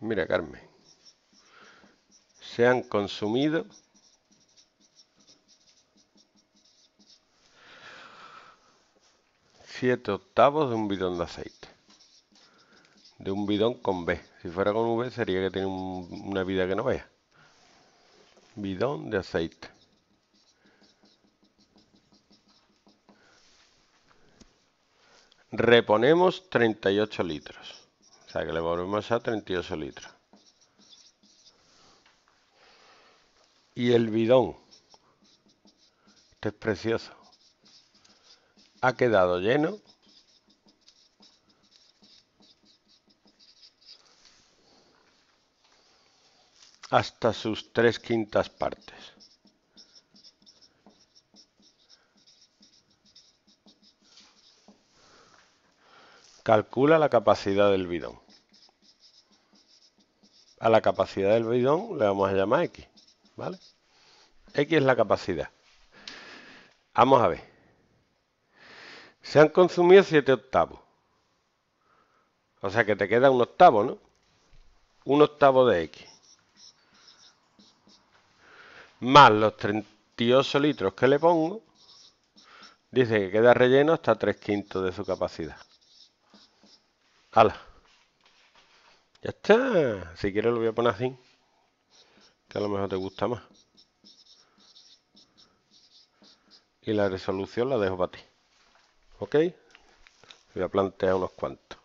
Mira, Carmen. Se han consumido siete octavos de un bidón de aceite. De un bidón con B. Si fuera con V sería que tiene una vida que no vea. Bidón de aceite. Reponemos 38 litros. O sea que le volvemos a 38 litros. Y el bidón. Este es precioso. Ha quedado lleno. Hasta sus tres quintas partes. Calcula la capacidad del bidón. A la capacidad del bidón le vamos a llamar X, ¿vale? X es la capacidad. Vamos a ver. Se han consumido 7 octavos. O sea que te queda un octavo, ¿no? Un octavo de X. Más los 38 litros que le pongo, dice que queda relleno hasta 3 quintos de su capacidad. Ya está. Si quieres lo voy a poner así. Que a lo mejor te gusta más. Y la resolución la dejo para ti. ¿Ok? Voy a plantear unos cuantos.